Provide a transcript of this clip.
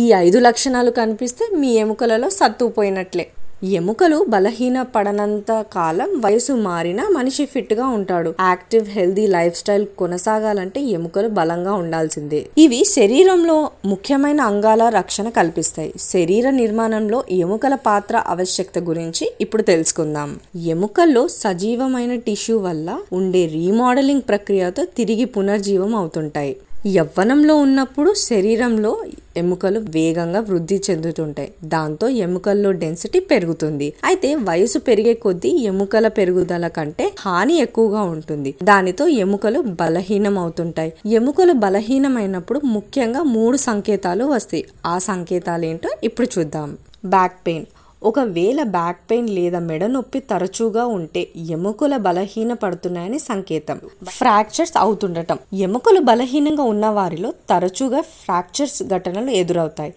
ఈ ఐదు లక్షణాలు కనిపిస్తే మీ ఎముకలలో సత్తు పోయినట్లే ఎముకలు బలహీన పడనంత కాలం వయసు మారినా మనిషి ఫిట్గా ఉంటాడు యాక్టివ్ హెల్దీ లైఫ్ స్టైల్ కొనసాగాలంటే ఎముకలు బలంగా ఉండాల్సిందే ఇవి శరీరంలో ముఖ్యమైన అంగాల రక్షణ కల్పిస్తాయి శరీర నిర్మాణంలో ఎముకల పాత్ర ఆవశ్యకత గురించి ఇప్పుడు తెలుసుకుందాం ఎముకల్లో సజీవమైన టిష్యూ వల్ల ఉండే రీమోడలింగ్ ప్రక్రియతో తిరిగి పునర్జీవం అవుతుంటాయి యవ్వనంలో ఉన్నప్పుడు శరీరంలో ఎముకలు వేగంగా వృద్ధి చెందుతుంటాయి దాంతో ఎముకల్లో డెన్సిటీ పెరుగుతుంది అయితే వయసు పెరిగే కొద్దీ ఎముకల పెరుగుదల కంటే హాని ఎక్కువగా ఉంటుంది దానితో ఎముకలు బలహీనం అవుతుంటాయి ఎముకలు బలహీనమైనప్పుడు ముఖ్యంగా మూడు సంకేతాలు వస్తాయి ఆ సంకేతాలు ఏంటో ఇప్పుడు చూద్దాం బ్యాక్ పెయిన్ ఒకవేళ బ్యాక్ పెయిన్ లేదా మెడ నొప్పి తరచుగా ఉంటే ఎముకల బలహీన పడుతున్నాయని సంకేతం ఫ్రాక్చర్స్ అవుతుండటం ఎముకలు బలహీనంగా ఉన్న వారిలో తరచుగా ఫ్రాక్చర్స్ ఘటనలు ఎదురవుతాయి